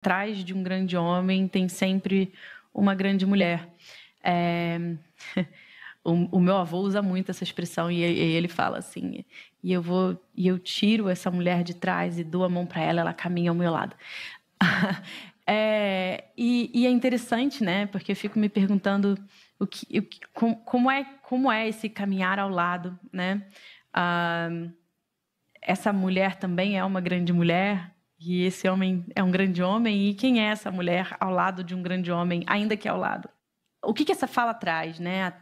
atrás de um grande homem tem sempre uma grande mulher. É... O, o, meu avô usa muito essa expressão e, e, ele fala assim: e eu vou e eu tiro essa mulher de trás e dou a mão para ela, ela caminha ao meu lado. é, e, e, é interessante, né? Porque eu fico me perguntando o que, o que com, como é como é esse caminhar ao lado, né? Ah, essa mulher também é uma grande mulher e esse homem é um grande homem, e quem é essa mulher ao lado de um grande homem, ainda que ao lado? O que, que essa fala traz, né?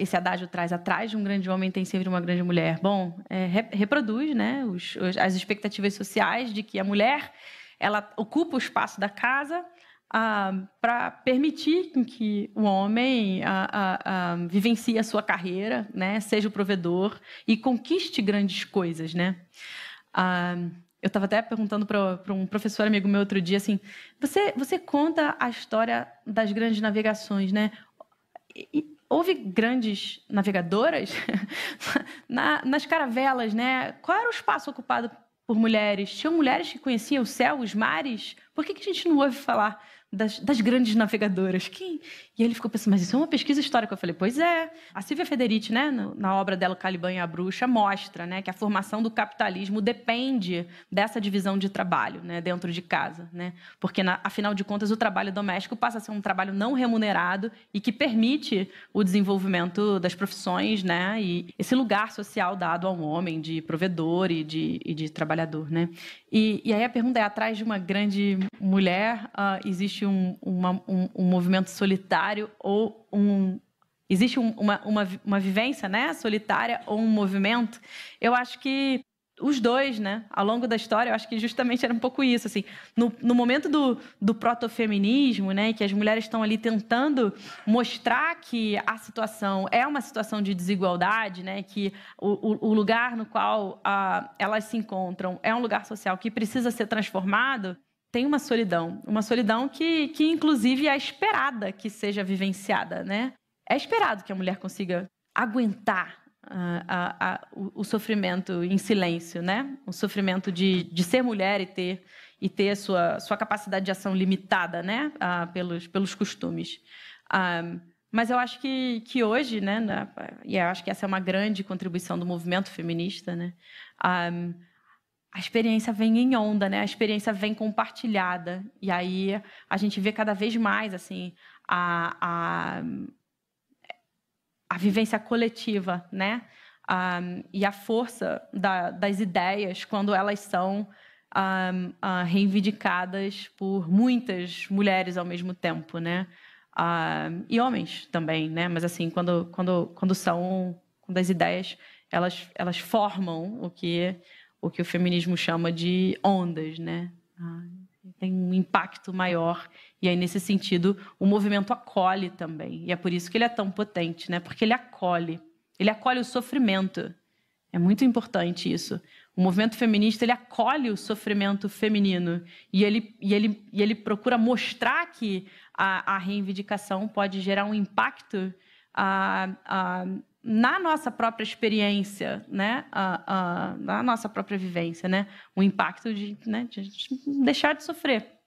Esse adágio traz atrás de um grande homem tem sempre uma grande mulher. Bom, é, reproduz, né? Os, as expectativas sociais de que a mulher ela ocupa o espaço da casa ah, para permitir que o homem ah, ah, ah, vivencie a sua carreira, né? Seja o provedor e conquiste grandes coisas, né? Ah, eu estava até perguntando para um professor amigo meu outro dia assim: você, você conta a história das grandes navegações, né? E, houve grandes navegadoras Na, nas caravelas, né? Qual era o espaço ocupado por mulheres? Tinham mulheres que conheciam o céu, os mares? Por que, que a gente não ouve falar das, das, grandes navegadoras. Quem? E ele ficou pensando, mas isso é uma pesquisa histórica. Eu falei, pois é. A Silvia Federici, né, na obra dela, Caliban e a Bruxa, mostra né, que a formação do capitalismo depende dessa divisão de trabalho né, dentro de casa. Né? Porque, na, afinal de contas, o trabalho doméstico passa a ser um trabalho não remunerado e que permite o desenvolvimento das profissões né, e esse lugar social dado ao homem de provedor e de, e de trabalhador. Né? E, e aí a pergunta é, atrás de uma grande mulher uh, existe existe um, uma, um, um movimento solitário ou um existe um, uma, uma, uma vivência né, solitária ou um movimento, eu acho que os dois, né, ao longo da história, eu acho que justamente era um pouco isso, assim, no, no momento do, do protofeminismo, né, que as mulheres estão ali tentando mostrar que a situação é uma situação de desigualdade, né, que o, o lugar no qual ah, elas se encontram é um lugar social que precisa ser transformado, tem uma solidão, uma solidão que, que inclusive é esperada que seja vivenciada, né? É esperado que a mulher consiga aguentar ah, a, a, o, o, sofrimento em silêncio, né? O sofrimento de, de ser mulher e ter e ter a sua, sua capacidade de ação limitada, né? Ah, pelos, pelos costumes. Ah, mas eu acho que, que hoje, né? E eu acho que essa é uma grande contribuição do movimento feminista, né? a experiência vem em onda, né? A experiência vem compartilhada. E aí a gente vê cada vez mais, assim, a, a, a vivência coletiva, né? Um, e a força da, das ideias quando elas são um, uh, reivindicadas por muitas mulheres ao mesmo tempo, né? Uh, e homens também, né? Mas assim, quando, quando, quando são quando as ideias elas, elas formam o que o que o feminismo chama de ondas, né? Ah, tem um impacto maior e aí nesse sentido o movimento acolhe também e é por isso que ele é tão potente, né? Porque ele acolhe, ele acolhe o sofrimento. É muito importante isso. O movimento feminista ele acolhe o sofrimento feminino e ele, e ele, e ele procura mostrar que a, a reivindicação pode gerar um impacto a, a, na nossa própria experiência, né, na nossa própria vivência, né, o impacto de, né, de deixar de sofrer.